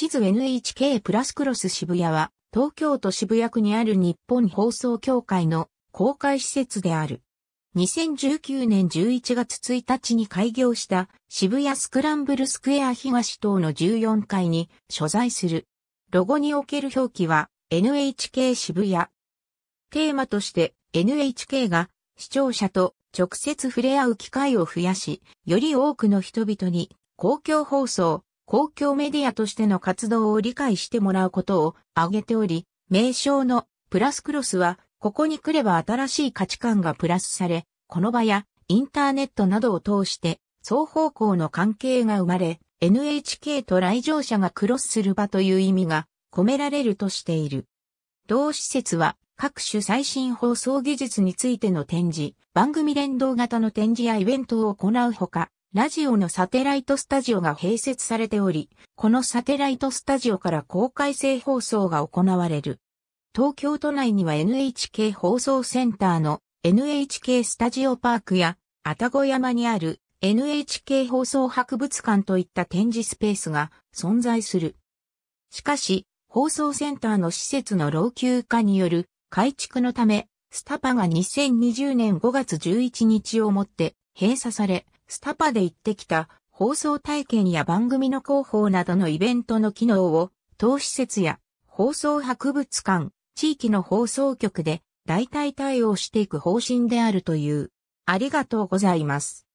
地図 NHK プラスクロス渋谷は、東京都渋谷区にある日本放送協会の公開施設である。2019年11月1日に開業した渋谷スクランブルスクエア東棟の14階に所在する。ロゴにおける表記は NHK 渋谷。テーマとして NHK が視聴者と直接触れ合う機会を増やし、より多くの人々に公共放送、公共メディアとしての活動を理解してもらうことを挙げており、名称のプラスクロスは、ここに来れば新しい価値観がプラスされ、この場やインターネットなどを通して双方向の関係が生まれ、NHK と来場者がクロスする場という意味が込められるとしている。同施設は各種最新放送技術についての展示、番組連動型の展示やイベントを行うほか、ラジオのサテライトスタジオが併設されており、このサテライトスタジオから公開性放送が行われる。東京都内には NHK 放送センターの NHK スタジオパークや、あたご山にある NHK 放送博物館といった展示スペースが存在する。しかし、放送センターの施設の老朽化による改築のため、スタパが2020年5月11日をもって閉鎖され、スタパで行ってきた放送体験や番組の広報などのイベントの機能を当施設や放送博物館、地域の放送局で代替対応していく方針であるという。ありがとうございます。